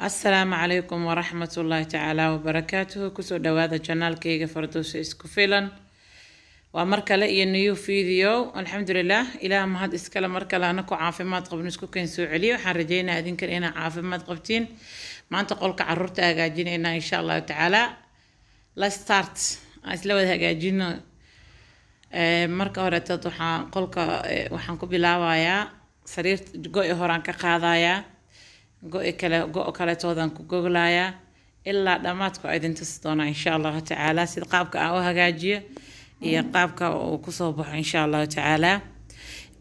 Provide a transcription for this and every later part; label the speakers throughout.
Speaker 1: asalaamu calaykum waraxmat ullaahi tacaalaa wabarakaatuhu kusoo dhawaada janaalkayga farduusa isku filan waa mar kale iyo new video alxamdulilah ilaah mahad iskale mar kale anaku caafimaad qabno isku keen soo celiyo waxaan rajeynaa idinkan inaa caafimaad qabtiin maanta qolka caruurta hagaajinaynaa insha allahu tacaalaa la start aan isla wada hagaajino eh, marka horeetood waxaan qolka eh, waxaan ku bilaabayaa sariir go-i horaan ka qaadayaa go-i kale go-o kaletoodaan ku goglayaa ilaa dhammaadku idin tusi doonaa insha allahu tacaala sida qaabka aan u hagaajiyo iyo qaabka uu kusoo baxo insha allahu tacaala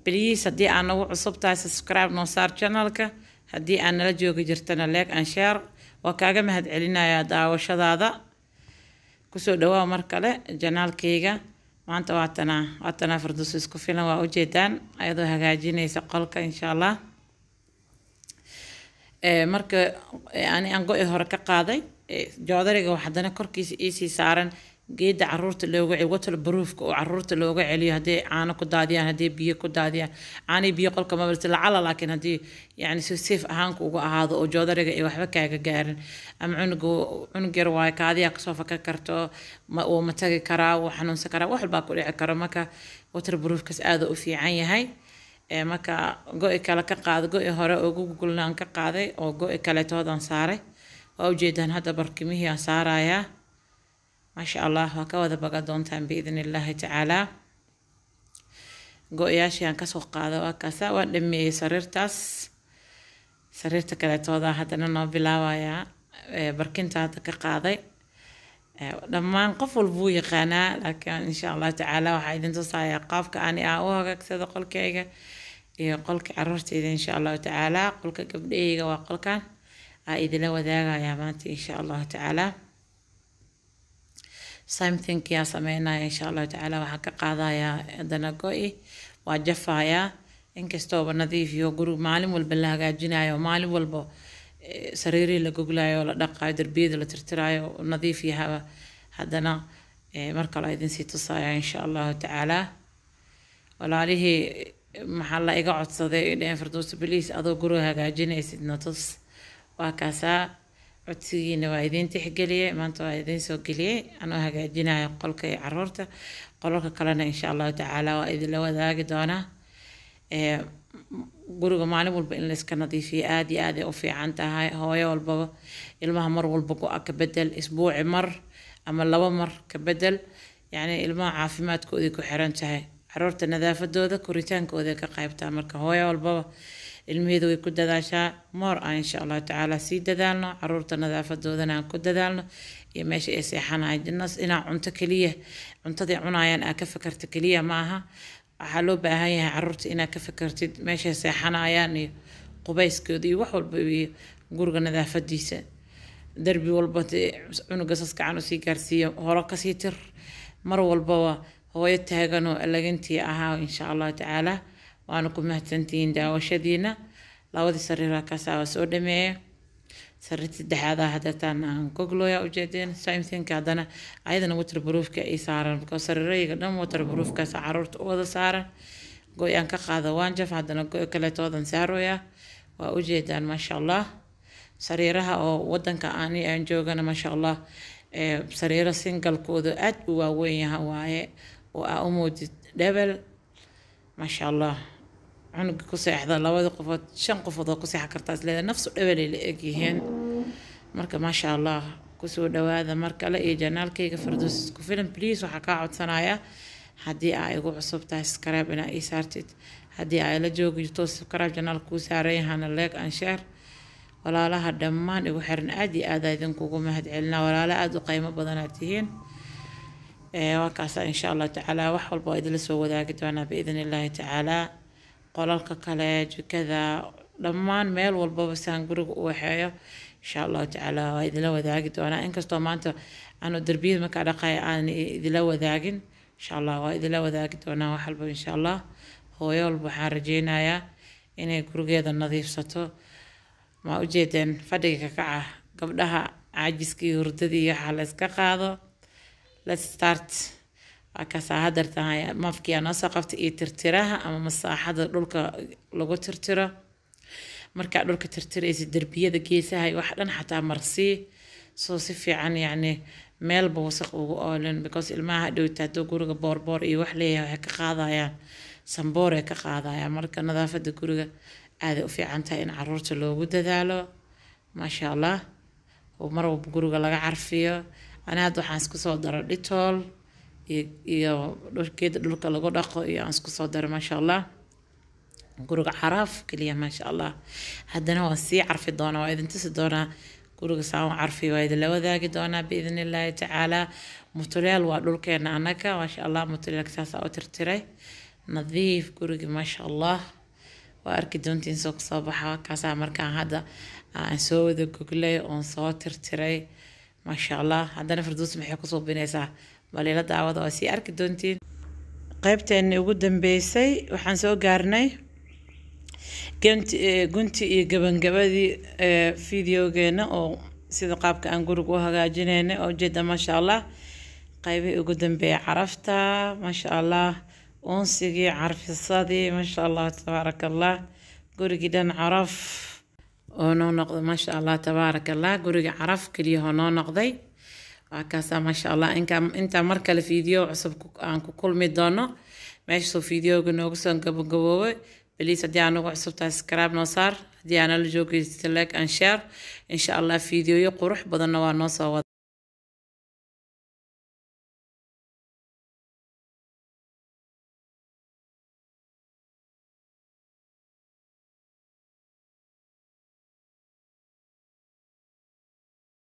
Speaker 1: beliis haddii aa nagu cusub tahay subscribe noo saar channelka haddii aa nala joogi jirtana leeg an share waa kaaga mahad celinayaa daawashadaada kusoo dhawaa mar kale janaalkayga maanta waatanaa waatanaa farduus isku filan waa ujeedaan ayadoo hagaajinaysa qolka insha allah Eh, marka eh, ani aan go-eed hore ka qaaday eh, joodariga waa haddana korkiisa iisii saaran geeda caruurta looga watal baruufka oo caruurta looga celiyo hadday caano ku daadiyaan hadday biyo ku daadiyaan caanii biyo qolka mabalta lacala laakiin haddii yani si safe ahaanku uga ahaado oo joodariga ay waxba kaaga gaarin ama cunuga cunug yar waayo kaadiyaa kasoo faka karto wuu matagi karaa wuu xanuunsan karaa wax walbaa ku dhici karo marka watal baruufkaas aada u fiican yahay markaa go-i kale ka qaaday go-i hore oo gugulnaan ka qaaday oo go-i kaleetoodan saaray waa ujeedaan hadda barkimihii aan saarayaa maasha allah waa ka wada baga doontaan biidni illaahi tacaalaa go-yaashii aan kasoo qaada waa kaasa waan dhameeyey sariirtaas sariirta kaleetooda haddana noo bilaabayaa barkinta hadda ka qaaday dhammaan qof walba yaqaanaa laakiin insha allah tacaala waxaa idin tusayaa qaabka ani aa u hagaagsada qolkayga iyo qolka caruurteyda insha allahu tacaala qolka gabdhaheyga waa qolkan aa idinla wadaagayaa maanta insha allahu tacaalaa simthinkaa sameynaya insha allahu tacaalaa waxaa ka qaadayaa hadana go-i waa jafayaa inkastooba nadiifiyo guri maalin walba la hagaajinayo maalin walba sariirihii la goglayo la dhaqayo darbiyada la tirtirayo nadiif yahaba haddana mar kale idinsii tusaya insha allahu tacaalaa walaalihii maxaa la iga codsaday dheen firdowsi baliis adoo guriga hagaajinaysid natus waa kaasaa codsigiina waa idiin tixgeliyey maanta waa idiin soo geliyey anoo hagaajinayo qolka iyo caruurta qolalka kalena insha allahu tacaala waa idinla wadaagi doonaa guriga maalin walba in layska nadiifiyo aada iyo aad ay u fiican tahay hooyo walbaba ilmaha mar walba go-a ka bedel isbuuci mar ama laba mar ka bedel yacni ilmaha caafimaadkoodii ku xiran tahay caruurta nadaafadooda koritaankooda ka qaybtaa marka hooyo walbaba ilmaheeda way ku dadaashaa moor aan insha allahu tacaala sii dadaalno caruurta nadaafadoodana aan ku dadaalno iyo meesha ay seexanahay inaa cunto keliya cuntaday cunayaan aa ka fakarta keliya ma aha waxaa loo baahan yahay caruurta inaa ka fakartid meeshay seexanayaan iyo qubayskooda iyo wax walba iyo guriga nadaafadiisa darbi walba cunuga saskacan usii gaarsiiyo horo kasii tir mar walbaba hooyo taagan oo alagantii ahaa insha allahu tacaala waana ku mahadsantihiin daawashadiina labadii sariiraa kaasaa soo dhameeya sariir saddexaada hadeetaan aan goglooya ujeedeen simthinka haddana ayadana water ay saaran sariirayga dhan water caruurta u wada saaran go-aan ka qaada waan jaf haddana go kaletoodan saarooya waa ujeedaan maasha allah sariiraha oo wadanka ani aan joogana maasha allah sariiro singalkooda aad u waaweynyaha waaye oo aa ah u muujid dhebel maasha allah cunuga ku seexda labada qofood shan qofood oo ku seexan kartaa isleeda nafsu dhabalay la egyihiin marka maasha allah kusoo dhawaada markale iyo janaalkayga fardoos isku filan bliis waxaa kaa codsanaya haddii aa igu cusub tahay skraab inaa ii saartid haddii aa la joogto skraab janaal kuu saaran yahana leeg ansheer walaalaha dhammaan igu xiran aad iyo aada idinkugu mahad celinaa walaalo aada u qaymo badanaad tihiin Eh, waakaasa insha allahu tacaala wax walba waa idinla soo wadaagi doonaa biidn illaahi tacaalaa qolalka kale jukada dhammaan meel walbaba siaan guriga u waxeeyo insha allahu tacaala waa idinla wadaagi doonaa inkastoo maanta aanu derbiyada markaa dhaqaaya aan idinla wadaagin insha allah waa idinla wadaagi doonaa wax walba insha allah hooyo walba waxaan rajeynayaa inay gurigeeda nadiifsato maa ujeedeen fadhiga kaca gabdhaha caajiska iyo hurdadii waxaa la qaado lestart start kasaaxadar tahay maafkii qabta iyo tirtiraha ama masaaxada dhulka lagu tirtiro markaa dhulka tirtiraysa derbiyada geesaha iyo wax dhan xataa marsii soo si fiican yacni meelba wasaq ugu oolin because ilmaha hadhowta hadduu guriga boorboor iyo wax leeyahay waxay ka qaadayaan sambooray ka qaadayaan marka nadaafada guriga aaday u fiican tahay in caruurta loogu dadaalo maasha allah oo mar walba guriga laga carfiyo anaad waxaan isku soo daro dhitol iyo geeda dhulka lagu dhaqo iyo aan isku soo daro maasha allah guriga caraaf keliya maasha allah haddana waan sii carfi doonaa waa idin tusi doonaa guriga saan carfi waa idinla wadaagi doonaa biidni illaahi tacaalaa mutuleel waa dhulkeena anaga maasha allah mutuleelka saasaa u tirtiray nadiif gurigi maasha allah waa arki doontiin soo kasoo baxa kaasaa markaan hadda aan soo wada goglay oon soo tirtiray maasha allah haddana farduusi maxay kusoo binaysaa maliila daawada oo sii arki doontiin qaybteennii ugu dambeysay waxaan soo gaarnay eh, gunti iyo gabangabadii eh, fideogeena oo sida qaabka aan guriga u hagaajineyna oo ujeeda maasha allah qaybii ugu dambeeyay carafta maasha allah uunsigii carfisadii maasha allah tabaarak allah gurigii dhan caraf oo noo noqda maasha allah tabaarak allah guriga caraf keliyahoo noo noqday waa kaasaa maasha allah inkaa intaa mar kale fiideo cusub aan ku kulmi doono meeshasuu fiideoga noogu soo gabagaboobay beliis haddii aa nagu cusubtahay scribe noo saar haddii aanala joogeysta like and share insha allah fiideoyo qurux badanna waa noo soo wada